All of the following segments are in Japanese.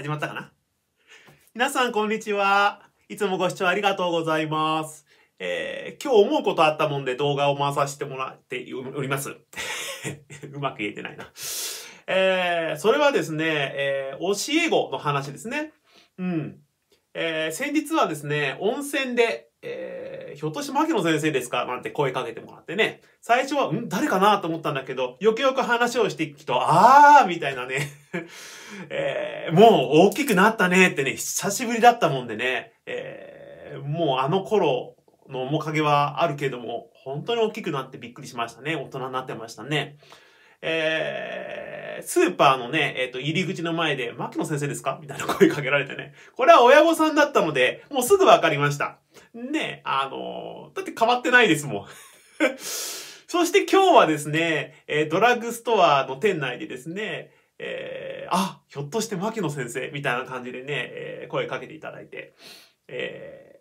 始まったかな皆さん、こんにちは。いつもご視聴ありがとうございます。えー、今日思うことあったもんで動画を回させてもらっております。うまく言えてないな。えー、それはですね、えー、教え子の話ですね。うん。えー、先日はですね、温泉でえー、ひょっとして牧野先生ですかなんて声かけてもらってね。最初は、ん誰かなと思ったんだけど、よくよく話をしていくと、あーみたいなね。えー、もう大きくなったねってね、久しぶりだったもんでね。えー、もうあの頃の面影はあるけども、本当に大きくなってびっくりしましたね。大人になってましたね。えー、スーパーのね、えっ、ー、と、入り口の前で、牧野先生ですかみたいな声かけられてね。これは親御さんだったので、もうすぐわかりました。ね、あのー、だって変わってないですもん。そして今日はですね、えー、ドラッグストアの店内でですね、えー、あ、ひょっとして牧野先生みたいな感じでね、えー、声かけていただいて、え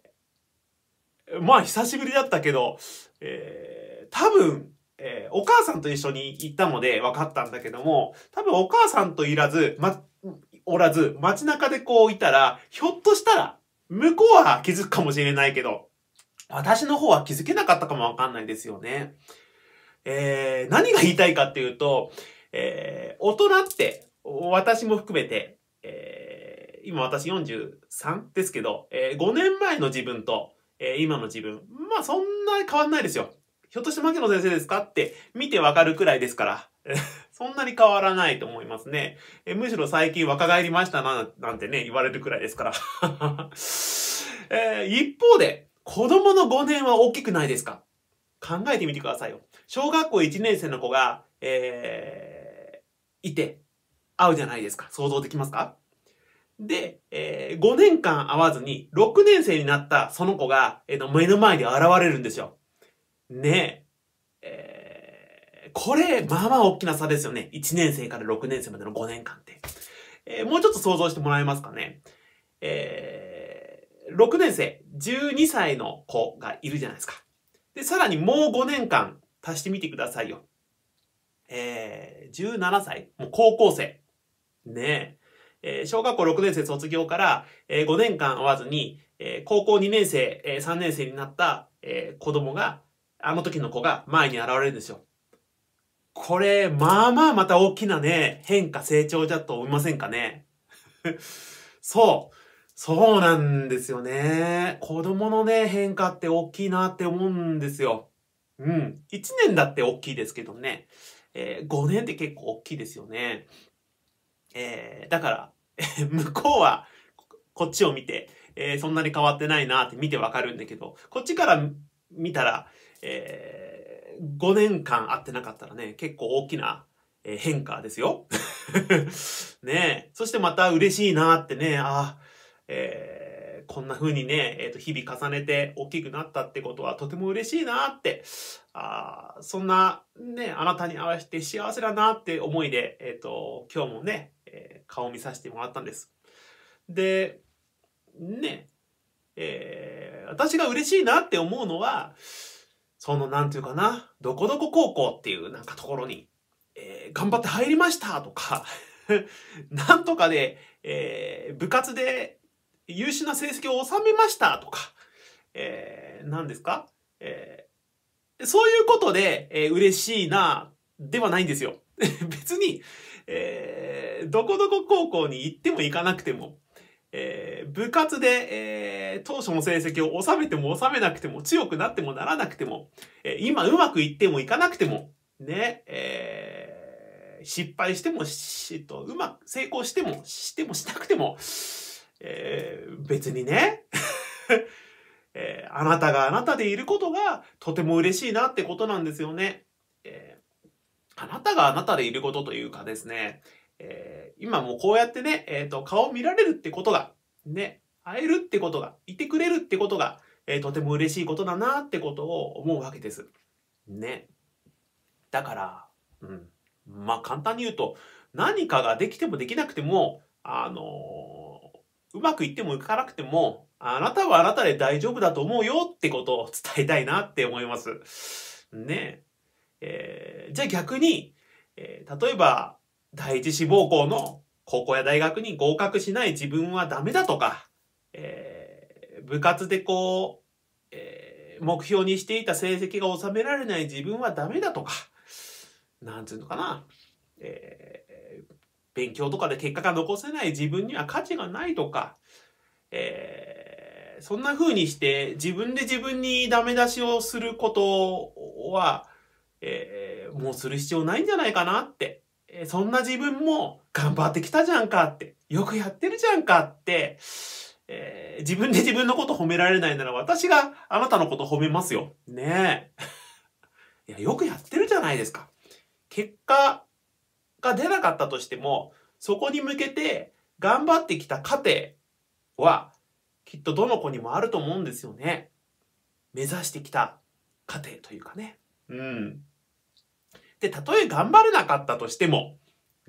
ー、まあ久しぶりだったけど、えー、多分、えー、お母さんと一緒に行ったので分かったんだけども、多分お母さんといらず、ま、おらず、街中でこういたら、ひょっとしたら、向こうは気づくかもしれないけど、私の方は気づけなかったかもわかんないですよね。えー、何が言いたいかっていうと、えー、大人って、私も含めて、えー、今私 43? ですけど、えー、5年前の自分と、えー、今の自分、まあそんな変わんないですよ。ひょっとして牧野先生ですかって見てわかるくらいですから。そんなに変わらないと思いますね。えむしろ最近若返りましたな、なんてね、言われるくらいですから。えー、一方で、子供の5年は大きくないですか考えてみてくださいよ。小学校1年生の子が、えー、いて、会うじゃないですか。想像できますかで、えー、5年間会わずに、6年生になったその子が、えー、目の前に現れるんですよ。ねえー、これ、まあまあ大きな差ですよね。1年生から6年生までの5年間って。えー、もうちょっと想像してもらえますかね。えー、6年生、12歳の子がいるじゃないですか。で、さらにもう5年間足してみてくださいよ。えー、17歳、もう高校生。ねえ、えー、小学校6年生卒業から、えー、5年間会わずに、えー、高校2年生、えー、3年生になった、えー、子供が、あの時の子が前に現れるんですよ。これ、まあまあまた大きなね、変化成長じゃと思いませんかね。そう。そうなんですよね。子供のね、変化って大きいなって思うんですよ。うん。1年だって大きいですけどね。えー、5年って結構大きいですよね。えー、だから、向こうはこっちを見て、えー、そんなに変わってないなって見てわかるんだけど、こっちから見たら、えー、5年間会ってなかったらね、結構大きな、えー、変化ですよ。ねそしてまた嬉しいなってね、あ、えー、こんな風にね、えーと、日々重ねて大きくなったってことはとても嬉しいなって、あそんなね、あなたに合わせて幸せだなって思いで、えっ、ー、と、今日もね、えー、顔見させてもらったんです。で、ね、えー、私が嬉しいなって思うのは、その、なんていうかな、どこどこ高校っていうなんかところに、えー、頑張って入りましたとか なんとかで、えー、部活で優秀な成績を収めましたとか、えー、何ですか、えー、そういうことで、えー、嬉しいな、ではないんですよ。別に、えー、どこどこ高校に行っても行かなくても、えー、部活で、えー、当初の成績を収めても収めなくても、強くなってもならなくても、えー、今うまくいってもいかなくても、ね、えー、失敗してもし、と、うまく成功しても、してもしなくても、えー、別にね、えー、あなたがあなたでいることがとても嬉しいなってことなんですよね。えー、あなたがあなたでいることというかですね、えー、今もこうやってね、えっ、ー、と、顔を見られるってことが、ね、会えるってことが、いてくれるってことが、えー、とても嬉しいことだなってことを思うわけです。ね。だから、うん。まあ簡単に言うと、何かができてもできなくても、あのー、うまくいってもいかなくても、あなたはあなたで大丈夫だと思うよってことを伝えたいなって思います。ねえ。えー、じゃあ逆に、えー、例えば、第一志望校の高校や大学に合格しない自分はダメだとか、えー、部活でこう、えー、目標にしていた成績が収められない自分はダメだとか、なんつうのかな、えー、勉強とかで結果が残せない自分には価値がないとか、えー、そんな風にして自分で自分にダメ出しをすることは、えー、もうする必要ないんじゃないかなってそんな自分も頑張ってきたじゃんかって、よくやってるじゃんかって、えー、自分で自分のこと褒められないなら私があなたのこと褒めますよ。ねえ。いや、よくやってるじゃないですか。結果が出なかったとしても、そこに向けて頑張ってきた過程は、きっとどの子にもあると思うんですよね。目指してきた過程というかね。うん。で、たとえ頑張れなかったとしても、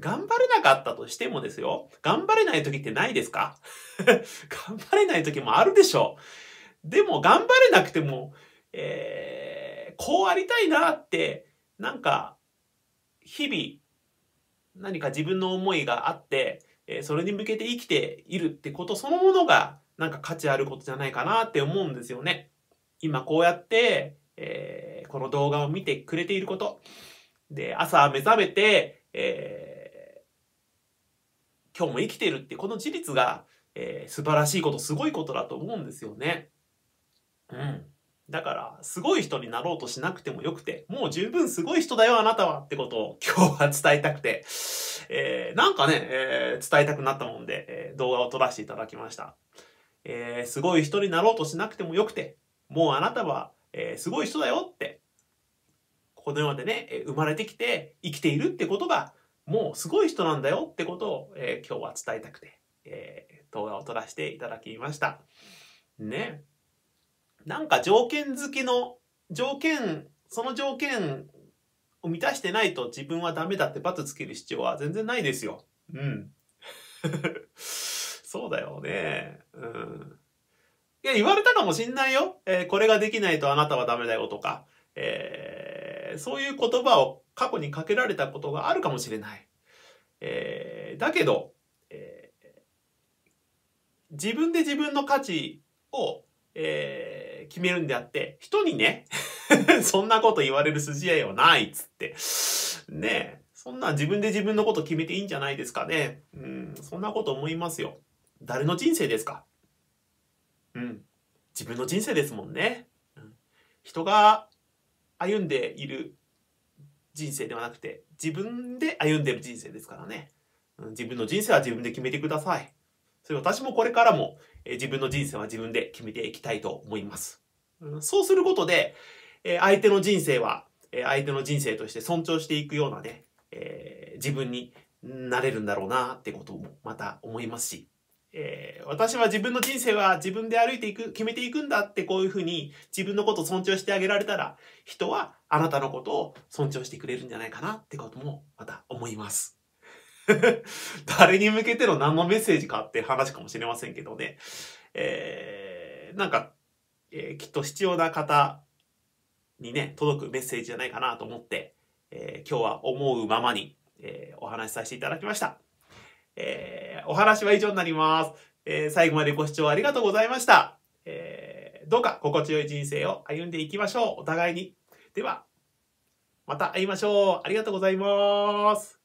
頑張れなかったとしてもですよ。頑張れない時ってないですか 頑張れない時もあるでしょう。でも頑張れなくても、えー、こうありたいなって、なんか、日々、何か自分の思いがあって、えー、それに向けて生きているってことそのものが、なんか価値あることじゃないかなって思うんですよね。今こうやって、えー、この動画を見てくれていること、で、朝目覚めて、えー、今日も生きてるってこの事実が、えー、素晴らしいこと、すごいことだと思うんですよね。うん。だから、すごい人になろうとしなくてもよくて、もう十分すごい人だよ、あなたはってことを今日は伝えたくて、えー、なんかね、えー、伝えたくなったもんで、えー、動画を撮らせていただきました。えー、すごい人になろうとしなくてもよくて、もうあなたは、えー、すごい人だよって、この世でね、生まれてきて生きているってことが、もうすごい人なんだよってことを、えー、今日は伝えたくて、えー、動画を撮らせていただきました。ね。なんか条件付きの、条件、その条件を満たしてないと自分はダメだって罰つける必要は全然ないですよ。うん。そうだよね。うん。いや、言われたかもしんないよ。えー、これができないとあなたはダメだよとか、えーえそういう言葉を過去にかけられたことがあるかもしれない。えー、だけど、えー、自分で自分の価値を、えー、決めるんであって、人にね、そんなこと言われる筋合いはないっつって。ねえ、そんな自分で自分のこと決めていいんじゃないですかね。うん、そんなこと思いますよ。誰の人生ですかうん。自分の人生ですもんね。うん、人が歩んでいる人生ではなくて自分で歩んでる人生ですからね、うん、自分の人生は自分で決めてくださいそれ私もこれからも、え自分の人生は自分で決めていきたいと思います、うん、そうすることで、え相手の人生は、え相手の人生として尊重していくようなね、え自分になれるんだろうなってこともまた思いますしえー、私は自分の人生は自分で歩いていく、決めていくんだってこういうふうに自分のことを尊重してあげられたら、人はあなたのことを尊重してくれるんじゃないかなってこともまた思います。誰に向けての何のメッセージかって話かもしれませんけどね。えー、なんか、えー、きっと必要な方にね、届くメッセージじゃないかなと思って、えー、今日は思うままに、えー、お話しさせていただきました。えーお話は以上になります。えー、最後までご視聴ありがとうございました。えー、どうか心地よい人生を歩んでいきましょう。お互いに。では、また会いましょう。ありがとうございます。